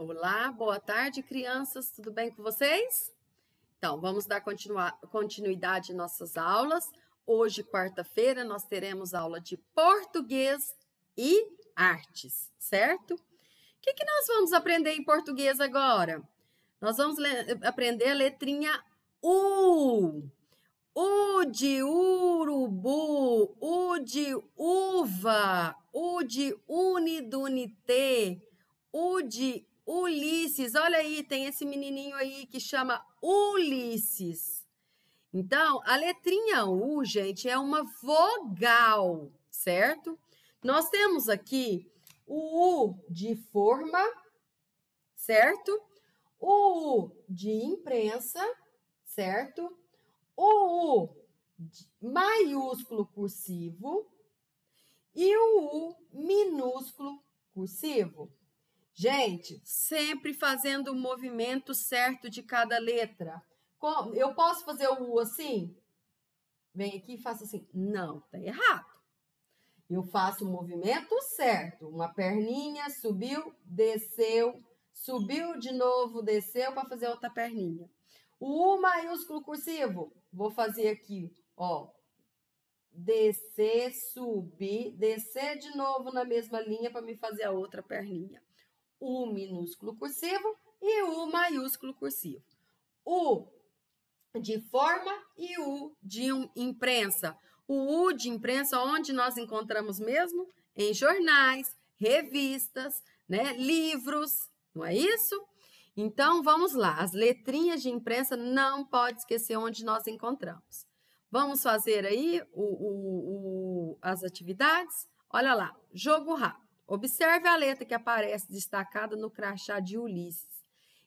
Olá, boa tarde, crianças, tudo bem com vocês? Então, vamos dar continuidade nossas aulas. Hoje, quarta-feira, nós teremos aula de português e artes, certo? O que, que nós vamos aprender em português agora? Nós vamos aprender a letrinha U. U de urubu, U de uva, U de unidunité, U de Ulisses, olha aí, tem esse menininho aí que chama Ulisses. Então, a letrinha U, gente, é uma vogal, certo? Nós temos aqui o U de forma, certo? O U de imprensa, certo? O U maiúsculo cursivo e o U minúsculo cursivo. Gente, sempre fazendo o movimento certo de cada letra. Eu posso fazer o U assim? Vem aqui e faço assim. Não, tá errado. Eu faço o movimento certo. Uma perninha, subiu, desceu, subiu de novo, desceu para fazer outra perninha. O U maiúsculo cursivo, vou fazer aqui, ó. Descer, subir, descer de novo na mesma linha para me fazer a outra perninha. U minúsculo cursivo e o maiúsculo cursivo. o de forma e o de imprensa. O U de imprensa, onde nós encontramos mesmo? Em jornais, revistas, né? livros, não é isso? Então, vamos lá. As letrinhas de imprensa não pode esquecer onde nós encontramos. Vamos fazer aí o, o, o, as atividades? Olha lá, jogo rápido. Observe a letra que aparece destacada no crachá de Ulisses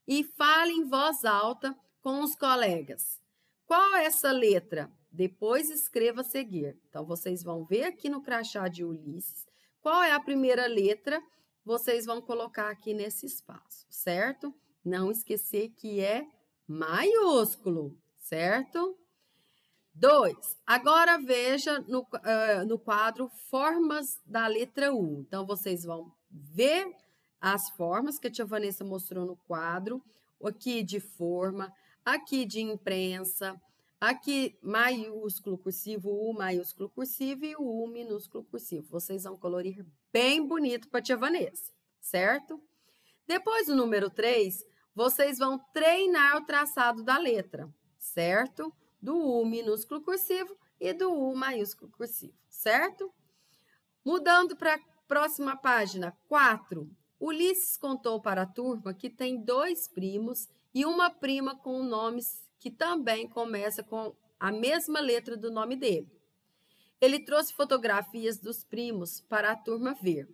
e fale em voz alta com os colegas. Qual é essa letra? Depois escreva a seguir. Então, vocês vão ver aqui no crachá de Ulisses qual é a primeira letra, vocês vão colocar aqui nesse espaço, certo? Não esquecer que é maiúsculo, certo? Dois, agora veja no, uh, no quadro formas da letra U. Então, vocês vão ver as formas que a tia Vanessa mostrou no quadro, aqui de forma, aqui de imprensa, aqui maiúsculo cursivo, U maiúsculo cursivo e U minúsculo cursivo. Vocês vão colorir bem bonito para a tia Vanessa, certo? Depois do número 3, vocês vão treinar o traçado da letra, certo? do U minúsculo cursivo e do U maiúsculo cursivo, certo? Mudando para a próxima página, 4. Ulisses contou para a turma que tem dois primos e uma prima com nomes que também começa com a mesma letra do nome dele. Ele trouxe fotografias dos primos para a turma ver.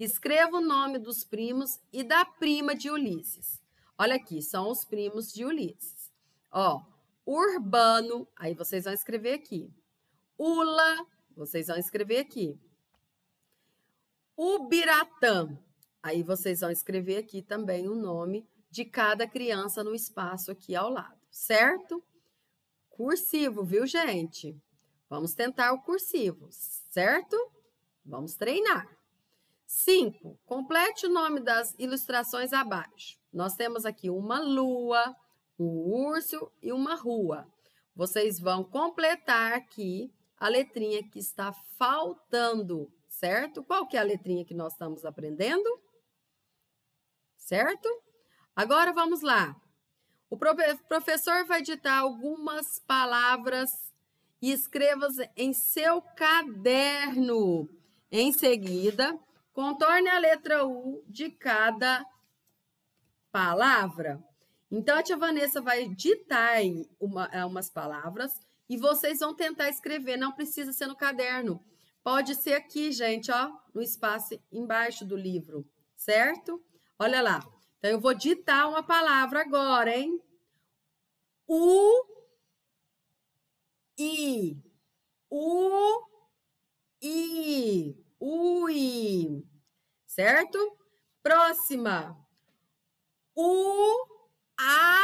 Escreva o nome dos primos e da prima de Ulisses. Olha aqui, são os primos de Ulisses. Ó, urbano, aí vocês vão escrever aqui. Ula, vocês vão escrever aqui. Ubiratã, aí vocês vão escrever aqui também o nome de cada criança no espaço aqui ao lado, certo? Cursivo, viu, gente? Vamos tentar o cursivo, certo? Vamos treinar. 5. Complete o nome das ilustrações abaixo. Nós temos aqui uma lua, um urso e uma rua. Vocês vão completar aqui a letrinha que está faltando, certo? Qual que é a letrinha que nós estamos aprendendo? Certo? Agora vamos lá. O professor vai ditar algumas palavras e escreva em seu caderno. Em seguida, contorne a letra U de cada palavra. Então, a tia Vanessa vai ditar aí uma, é, umas palavras e vocês vão tentar escrever. Não precisa ser no caderno. Pode ser aqui, gente, ó, no espaço embaixo do livro, certo? Olha lá. Então, eu vou ditar uma palavra agora, hein? U, I, U, I, Ui, certo? Próxima. U, a,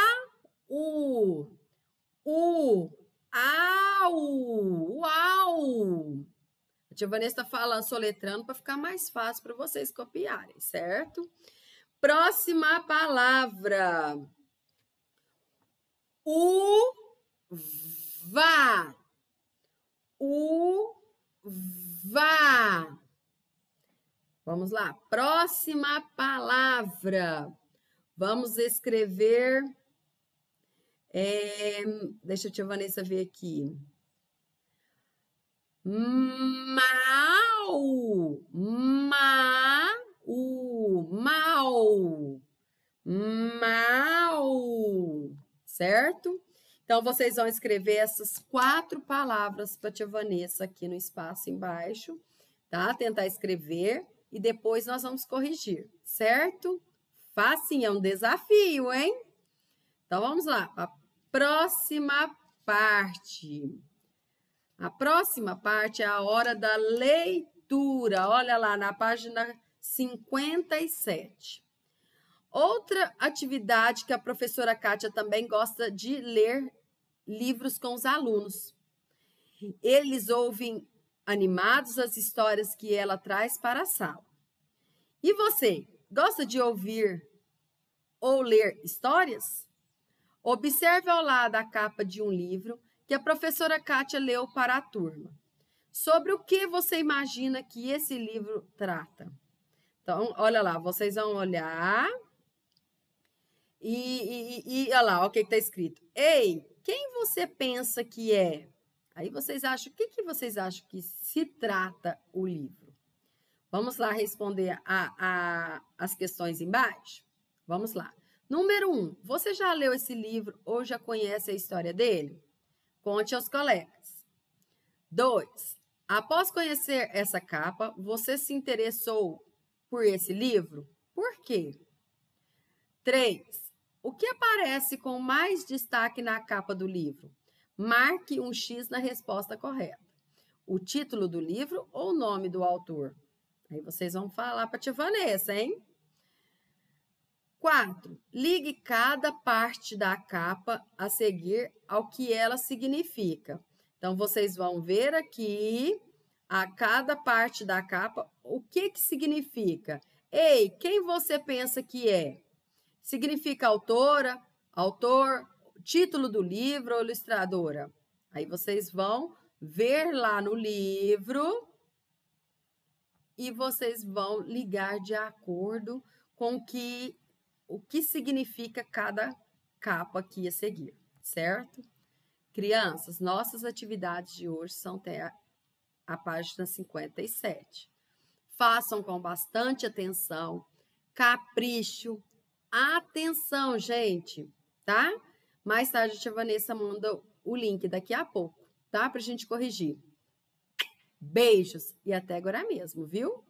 u, u, au, uau. A tia Vanessa está falando, soletrando, para ficar mais fácil para vocês copiarem, certo? Próxima palavra. u u vá Vamos lá. Próxima palavra. Vamos escrever. É, deixa a tia Vanessa ver aqui. Mal, mau, mal, mal, certo? Então, vocês vão escrever essas quatro palavras para a tia Vanessa aqui no espaço embaixo, tá? Tentar escrever e depois nós vamos corrigir, certo? Fácil é um desafio, hein? Então vamos lá, a próxima parte. A próxima parte é a hora da leitura. Olha lá na página 57. Outra atividade que a professora Kátia também gosta de ler livros com os alunos. Eles ouvem animados as histórias que ela traz para a sala. E você, Gosta de ouvir ou ler histórias? Observe ao lado a capa de um livro que a professora Kátia leu para a turma. Sobre o que você imagina que esse livro trata? Então, olha lá, vocês vão olhar. E, e, e olha lá, o que está escrito. Ei, quem você pensa que é? Aí vocês acham, o que, que vocês acham que se trata o livro? Vamos lá responder a, a, as questões embaixo? Vamos lá. Número um, você já leu esse livro ou já conhece a história dele? Conte aos colegas. Dois, após conhecer essa capa, você se interessou por esse livro? Por quê? Três, o que aparece com mais destaque na capa do livro? Marque um X na resposta correta. O título do livro ou o nome do autor? Aí vocês vão falar para a tia Vanessa, hein? 4. Ligue cada parte da capa a seguir ao que ela significa. Então, vocês vão ver aqui a cada parte da capa o que, que significa. Ei, quem você pensa que é? Significa autora, autor, título do livro ou ilustradora? Aí vocês vão ver lá no livro e vocês vão ligar de acordo com que, o que significa cada capa aqui a seguir, certo? Crianças, nossas atividades de hoje são até a, a página 57. Façam com bastante atenção, capricho, atenção, gente, tá? Mais tarde a tia Vanessa manda o link daqui a pouco, tá? Para a gente corrigir. Beijos e até agora mesmo, viu?